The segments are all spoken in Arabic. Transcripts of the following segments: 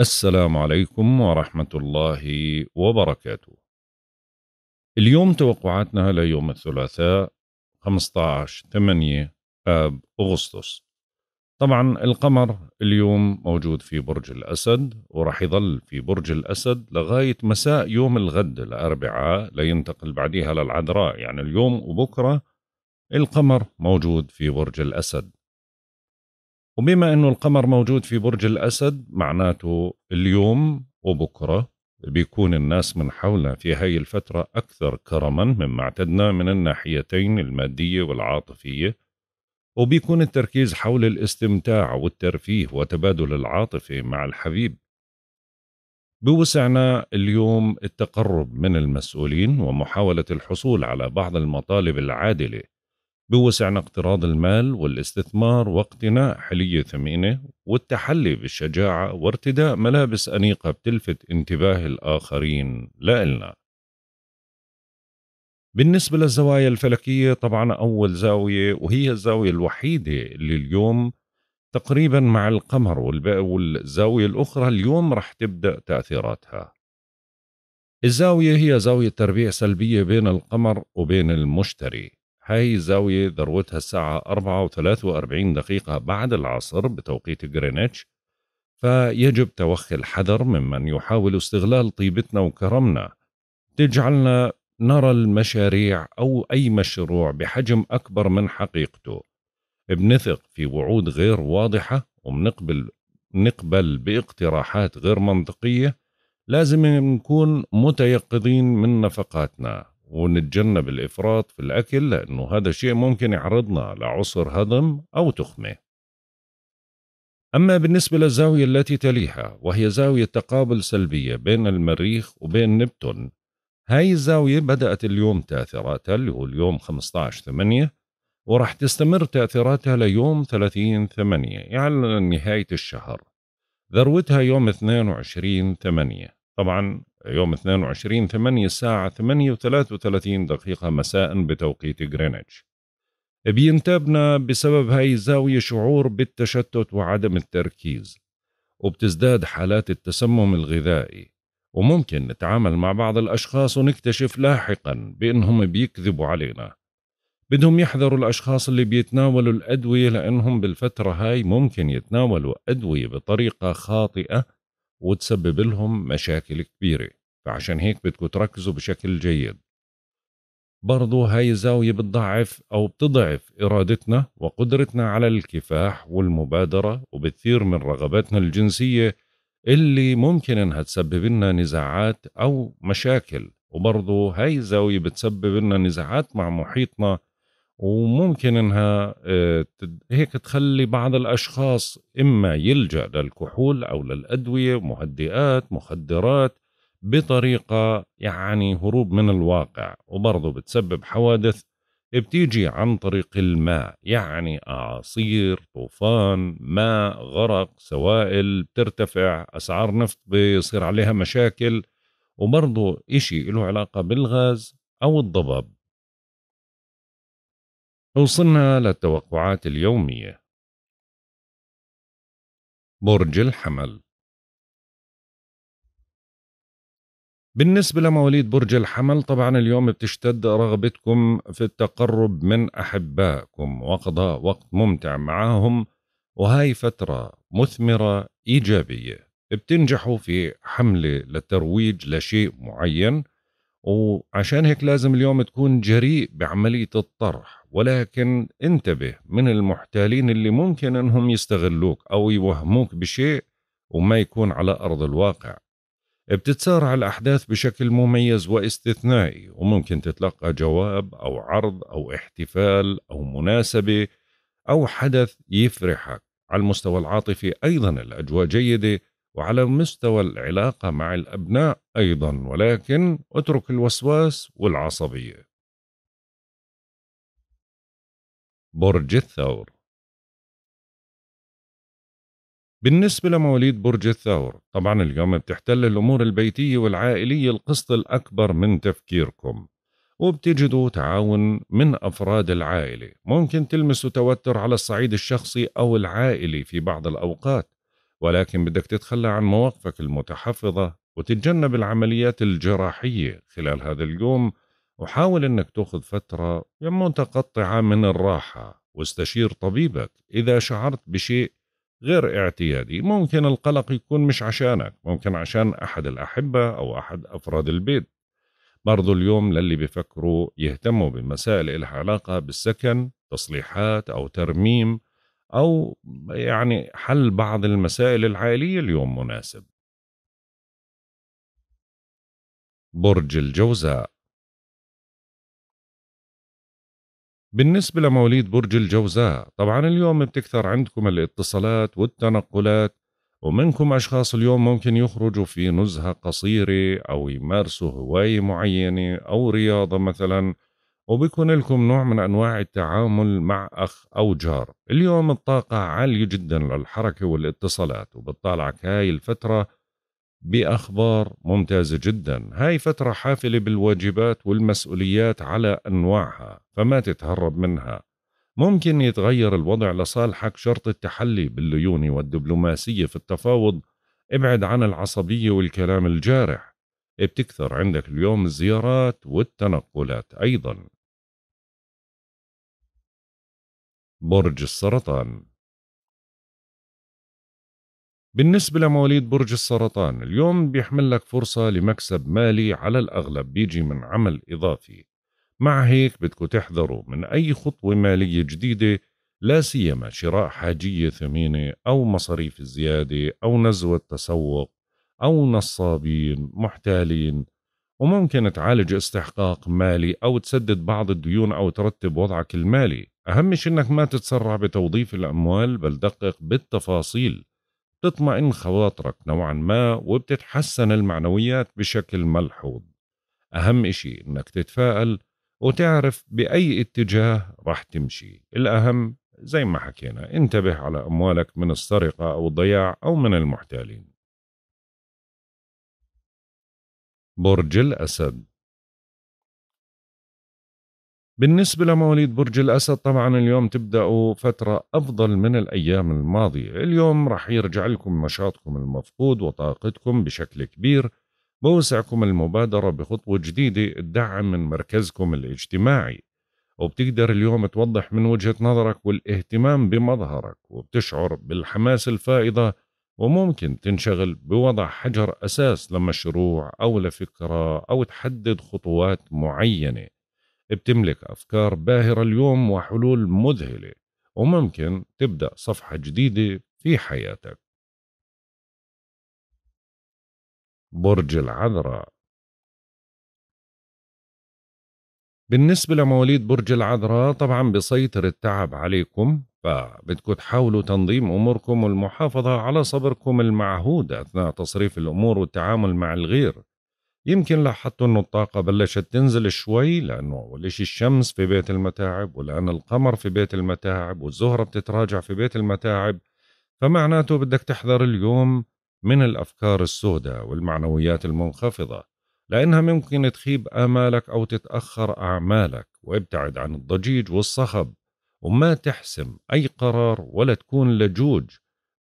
السلام عليكم ورحمة الله وبركاته. اليوم توقعاتنا ليوم الثلاثاء 15 8 آب أغسطس. طبعا القمر اليوم موجود في برج الأسد وراح يظل في برج الأسد لغاية مساء يوم الغد الأربعاء لينتقل بعديها للعذراء يعني اليوم وبكرة القمر موجود في برج الأسد وبما انه القمر موجود في برج الاسد معناته اليوم وبكره بيكون الناس من حولنا في هاي الفترة أكثر كرما مما اعتدنا من الناحيتين المادية والعاطفية وبيكون التركيز حول الاستمتاع والترفيه وتبادل العاطفة مع الحبيب بوسعنا اليوم التقرب من المسؤولين ومحاولة الحصول على بعض المطالب العادلة بوسعنا اقتراض المال والاستثمار واقتناء حلية ثمينة والتحلي بالشجاعة وارتداء ملابس أنيقة بتلفت انتباه الآخرين لإلنا بالنسبة للزوايا الفلكية طبعا أول زاوية وهي الزاوية الوحيدة اللي اليوم تقريبا مع القمر والزاوية الأخرى اليوم رح تبدأ تأثيراتها الزاوية هي زاوية تربيع سلبية بين القمر وبين المشتري هاي زاوية ذروتها الساعة 4 و43 دقيقة بعد العصر بتوقيت غرينتش فيجب توخي الحذر ممن يحاول استغلال طيبتنا وكرمنا تجعلنا نرى المشاريع أو أي مشروع بحجم أكبر من حقيقته بنثق في وعود غير واضحة وبنقبل نقبل باقتراحات غير منطقية لازم نكون متيقظين من نفقاتنا ونتجنب الإفراط في الأكل لأنه هذا شيء ممكن يعرضنا لعسر هضم أو تخمة أما بالنسبة للزاوية التي تليها وهي زاوية تقابل سلبية بين المريخ وبين نبتون هاي الزاوية بدأت اليوم تأثيراتها اللي هو اليوم 15 8 وراح تستمر تأثيراتها ليوم 30 8 يعني نهاية الشهر ذروتها يوم 22 8 طبعا يوم 22 8 الساعة 8 و33 دقيقة مساء بتوقيت غرينتش بينتابنا بسبب هاي الزاوية شعور بالتشتت وعدم التركيز وبتزداد حالات التسمم الغذائي وممكن نتعامل مع بعض الأشخاص ونكتشف لاحقا بأنهم بيكذبوا علينا بدهم يحذروا الأشخاص اللي بيتناولوا الأدوية لأنهم بالفترة هاي ممكن يتناولوا أدوية بطريقة خاطئة وتسبب لهم مشاكل كبيرة فعشان هيك بدكم تركزوا بشكل جيد برضو هاي الزاوية بتضعف أو بتضعف إرادتنا وقدرتنا على الكفاح والمبادرة وبتثير من رغباتنا الجنسية اللي ممكن إنها تسبب لنا نزاعات أو مشاكل وبرضو هاي الزاوية بتسبب لنا نزاعات مع محيطنا وممكن انها آه، هيك تخلي بعض الاشخاص اما يلجا للكحول او للادويه مهدئات مخدرات بطريقه يعني هروب من الواقع وبرضه بتسبب حوادث بتيجي عن طريق الماء يعني اعاصير طوفان ماء غرق سوائل بترتفع اسعار نفط بيصير عليها مشاكل وبرضه إشي له علاقة بالغاز أو الضباب وصلنا للتوقعات اليومية برج الحمل بالنسبة لمواليد برج الحمل طبعا اليوم بتشتد رغبتكم في التقرب من أحبائكم وقضاء وقت ممتع معهم وهاي فترة مثمرة إيجابية بتنجحوا في حملة للترويج لشيء معين وعشان هيك لازم اليوم تكون جريء بعملية الطرح ولكن انتبه من المحتالين اللي ممكن انهم يستغلوك او يوهموك بشيء وما يكون على ارض الواقع بتتسارع الاحداث بشكل مميز واستثنائي وممكن تتلقى جواب او عرض او احتفال او مناسبه او حدث يفرحك على المستوى العاطفي ايضا الاجواء جيده وعلى مستوى العلاقه مع الابناء ايضا ولكن اترك الوسواس والعصبيه برج الثور بالنسبة لمواليد برج الثور طبعا اليوم بتحتل الأمور البيتية والعائلية القسط الأكبر من تفكيركم وبتجدوا تعاون من أفراد العائلة ممكن تلمسوا توتر على الصعيد الشخصي أو العائلي في بعض الأوقات ولكن بدك تتخلى عن مواقفك المتحفظة وتتجنب العمليات الجراحية خلال هذا اليوم وحاول أنك تأخذ فترة متقطعة من الراحة واستشير طبيبك إذا شعرت بشيء غير اعتيادي ممكن القلق يكون مش عشانك ممكن عشان أحد الأحبة أو أحد أفراد البيت برضو اليوم للي بيفكروا يهتموا بمسائل إلها علاقة بالسكن تصليحات أو ترميم أو يعني حل بعض المسائل العائلية اليوم مناسب برج الجوزاء بالنسبة لمواليد برج الجوزاء طبعا اليوم بتكثر عندكم الاتصالات والتنقلات ومنكم أشخاص اليوم ممكن يخرجوا في نزهة قصيرة أو يمارسوا هواية معينة أو رياضة مثلا وبيكون لكم نوع من أنواع التعامل مع أخ أو جار اليوم الطاقة عالية جدا للحركة والاتصالات وبتطالعك هاي الفترة باخبار ممتازه جدا هاي فتره حافله بالواجبات والمسؤوليات على انواعها فما تتهرب منها ممكن يتغير الوضع لصالحك شرط التحلي بالليونه والدبلوماسيه في التفاوض ابعد عن العصبيه والكلام الجارح بتكثر عندك اليوم الزيارات والتنقلات ايضا برج السرطان بالنسبة لمواليد برج السرطان اليوم بيحمل لك فرصة لمكسب مالي على الأغلب بيجي من عمل إضافي مع هيك بدكوا تحذروا من أي خطوة مالية جديدة لا سيما شراء حاجية ثمينة أو مصاريف زيادة أو نزوة تسوق أو نصابين محتالين وممكن تعالج استحقاق مالي أو تسدد بعض الديون أو ترتب وضعك المالي أهم شيء أنك ما تتسرع بتوظيف الأموال بل دقق بالتفاصيل بتطمئن خواطرك نوعا ما وبتتحسن المعنويات بشكل ملحوظ أهم إشي إنك تتفائل وتعرف بأي اتجاه رح تمشي الأهم زي ما حكينا انتبه على أموالك من السرقة أو الضياع أو من المحتالين برج الأسد بالنسبة لمواليد برج الأسد طبعا اليوم تبدأوا فترة أفضل من الأيام الماضية اليوم رح يرجع لكم نشاطكم المفقود وطاقتكم بشكل كبير بوسعكم المبادرة بخطوة جديدة الدعم من مركزكم الاجتماعي وبتقدر اليوم توضح من وجهة نظرك والاهتمام بمظهرك وبتشعر بالحماس الفائضة وممكن تنشغل بوضع حجر أساس لمشروع أو لفكرة أو تحدد خطوات معينة بتملك أفكار باهرة اليوم وحلول مذهلة وممكن تبدأ صفحة جديدة في حياتك برج العذراء بالنسبة لمواليد برج العذراء طبعا بيسيطر التعب عليكم فبدكم تحاولوا تنظيم أموركم والمحافظة على صبركم المعهود أثناء تصريف الأمور والتعامل مع الغير يمكن لاحظتوا انه الطاقة بلشت تنزل شوي لانه اول شيء الشمس في بيت المتاعب ولان القمر في بيت المتاعب والزهرة بتتراجع في بيت المتاعب فمعناته بدك تحذر اليوم من الافكار السوداء والمعنويات المنخفضة لانها ممكن تخيب امالك او تتاخر اعمالك وابتعد عن الضجيج والصخب وما تحسم اي قرار ولا تكون لجوج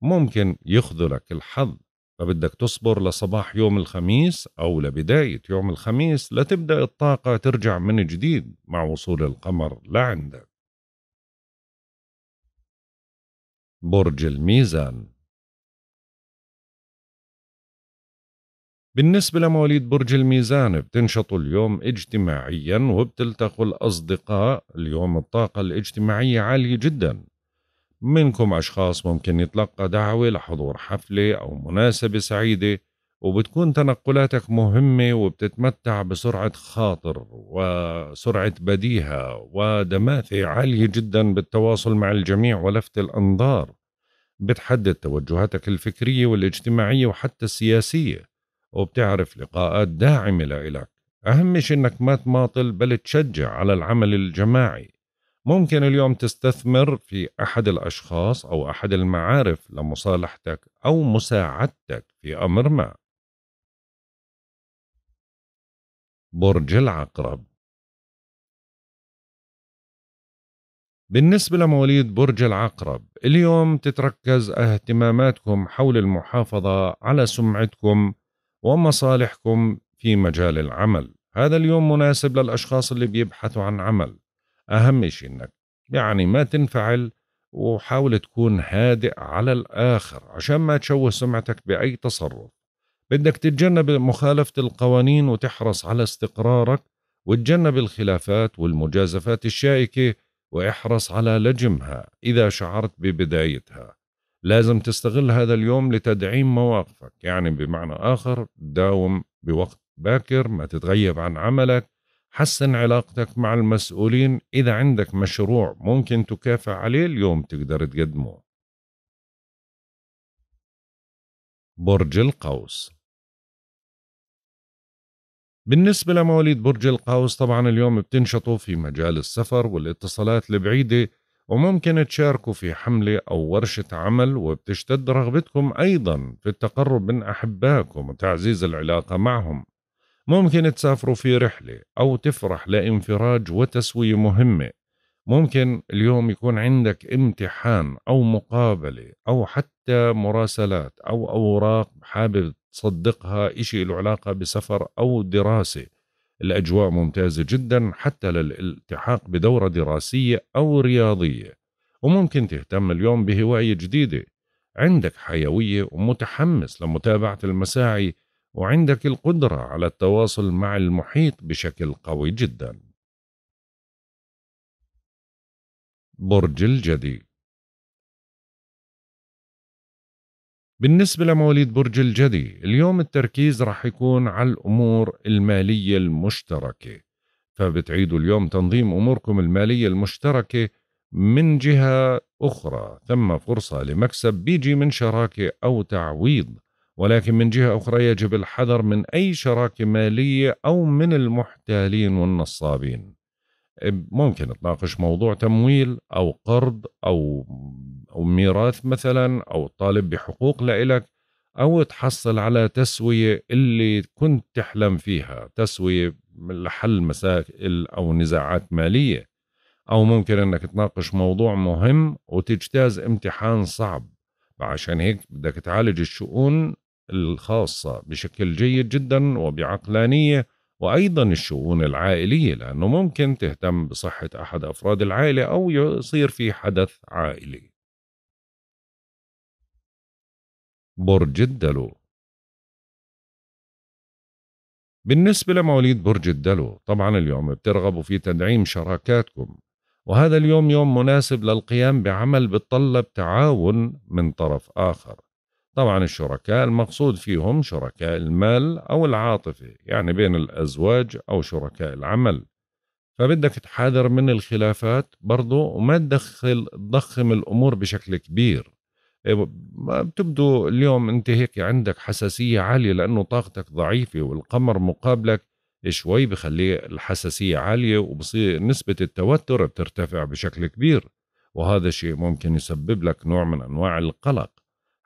ممكن يخذلك الحظ فبدك تصبر لصباح يوم الخميس أو لبداية يوم الخميس لتبدأ الطاقة ترجع من جديد مع وصول القمر لعندك برج الميزان بالنسبة لمواليد برج الميزان بتنشطوا اليوم اجتماعيا وبتلتقوا الأصدقاء اليوم الطاقة الاجتماعية عالية جدا منكم أشخاص ممكن يتلقى دعوة لحضور حفلة أو مناسبة سعيدة وبتكون تنقلاتك مهمة وبتتمتع بسرعة خاطر وسرعة بديهة ودماثة عالية جدا بالتواصل مع الجميع ولفت الأنظار بتحدد توجهاتك الفكرية والاجتماعية وحتى السياسية وبتعرف لقاءات داعمة لإلك أهم شيء إنك ما تماطل بل تشجع على العمل الجماعي ممكن اليوم تستثمر في احد الاشخاص او احد المعارف لمصالحتك او مساعدتك في امر ما برج العقرب بالنسبة لمواليد برج العقرب اليوم تتركز اهتماماتكم حول المحافظة على سمعتكم ومصالحكم في مجال العمل هذا اليوم مناسب للأشخاص اللي بيبحثوا عن عمل أهم شيء إنك يعني ما تنفعل وحاول تكون هادئ على الآخر عشان ما تشوه سمعتك بأي تصرف بدك تتجنب مخالفة القوانين وتحرص على استقرارك وتجنب الخلافات والمجازفات الشائكة واحرص على لجمها إذا شعرت ببدايتها لازم تستغل هذا اليوم لتدعيم مواقفك يعني بمعنى آخر داوم بوقت باكر ما تتغيب عن عملك حسن علاقتك مع المسؤولين إذا عندك مشروع ممكن تكافئ عليه اليوم تقدر تقدمه برج القوس بالنسبة لمواليد برج القوس طبعا اليوم بتنشطوا في مجال السفر والاتصالات البعيدة وممكن تشاركوا في حملة أو ورشة عمل وبتشتد رغبتكم أيضا في التقرب من أحبائكم وتعزيز العلاقة معهم ممكن تسافروا في رحلة أو تفرح لانفراج وتسوية مهمة ممكن اليوم يكون عندك امتحان أو مقابلة أو حتى مراسلات أو أوراق حابب تصدقها إشي له علاقة بسفر أو دراسة الأجواء ممتازة جدا حتى للالتحاق بدورة دراسية أو رياضية وممكن تهتم اليوم بهواية جديدة عندك حيوية ومتحمس لمتابعة المساعي وعندك القدرة على التواصل مع المحيط بشكل قوي جدا. برج الجدي بالنسبة لمواليد برج الجدي اليوم التركيز راح يكون على الأمور المالية المشتركة فبتعيدوا اليوم تنظيم أموركم المالية المشتركة من جهة أخرى ثم فرصة لمكسب بيجي من شراكة أو تعويض ولكن من جهة أخرى يجب الحذر من أي شراكة مالية أو من المحتالين والنصابين ممكن تناقش موضوع تمويل أو قرض أو, أو ميراث مثلا أو طالب بحقوق لإلك أو تحصل على تسوية اللي كنت تحلم فيها تسوية لحل مسائل أو نزاعات مالية أو ممكن أنك تناقش موضوع مهم وتجتاز امتحان صعب عشان هيك بدك تعالج الشؤون الخاصة بشكل جيد جدا وبعقلانية وأيضا الشؤون العائلية لأنه ممكن تهتم بصحة أحد أفراد العائلة أو يصير في حدث عائلي برج الدلو بالنسبة لمواليد برج الدلو طبعا اليوم بترغبوا في تدعيم شراكاتكم وهذا اليوم يوم مناسب للقيام بعمل بتطلب تعاون من طرف آخر طبعا الشركاء المقصود فيهم شركاء المال أو العاطفة يعني بين الأزواج أو شركاء العمل فبدك تحاذر من الخلافات برضو وما تدخل تضخم الأمور بشكل كبير إيه، ما بتبدو اليوم أنت هيك عندك حساسية عالية لأنه طاقتك ضعيفة والقمر مقابلك شوي بخلي الحساسية عالية وبصير نسبة التوتر بترتفع بشكل كبير وهذا الشيء ممكن يسبب لك نوع من أنواع القلق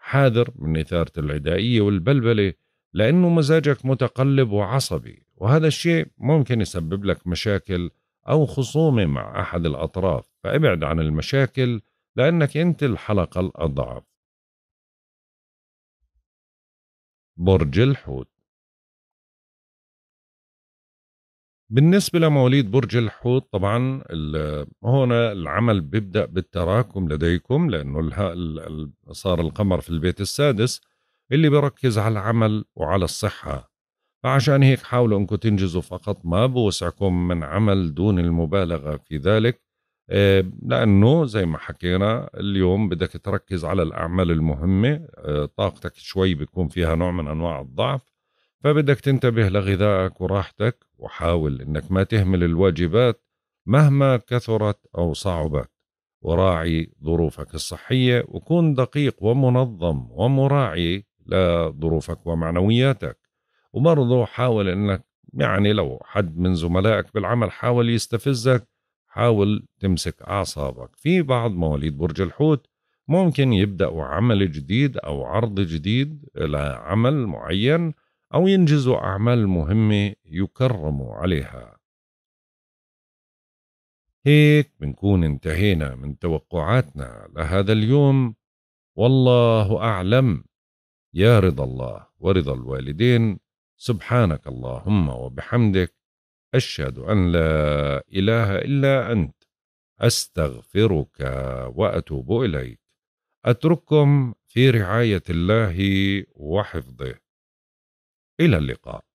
حاذر من إثارة العدائية والبلبلة لأنه مزاجك متقلب وعصبي وهذا الشيء ممكن يسبب لك مشاكل أو خصومة مع أحد الأطراف فابعد عن المشاكل لأنك أنت الحلقة الأضعف برج الحوت بالنسبة لمواليد برج الحوت طبعا هون العمل بيبدأ بالتراكم لديكم لأنه صار القمر في البيت السادس اللي بركز على العمل وعلى الصحة فعشان هيك حاولوا أنكم تنجزوا فقط ما بوسعكم من عمل دون المبالغة في ذلك آه، لأنه زي ما حكينا اليوم بدك تركز على الأعمال المهمة آه، طاقتك شوي بيكون فيها نوع من أنواع الضعف فبدك تنتبه لغذائك وراحتك وحاول إنك ما تهمل الواجبات مهما كثرت أو صعبت وراعي ظروفك الصحية وكن دقيق ومنظم ومراعي لظروفك ومعنوياتك وبرضه حاول إنك يعني لو حد من زملائك بالعمل حاول يستفزك حاول تمسك أعصابك في بعض مواليد برج الحوت ممكن يبدأوا عمل جديد أو عرض جديد لعمل معين أو ينجزوا أعمال مهمة يكرموا عليها هيك بنكون انتهينا من توقعاتنا لهذا اليوم والله أعلم يا رضا الله ورضا الوالدين سبحانك اللهم وبحمدك أشهد أن لا إله إلا أنت أستغفرك وأتوب إليك أترككم في رعاية الله وحفظه إلى اللقاء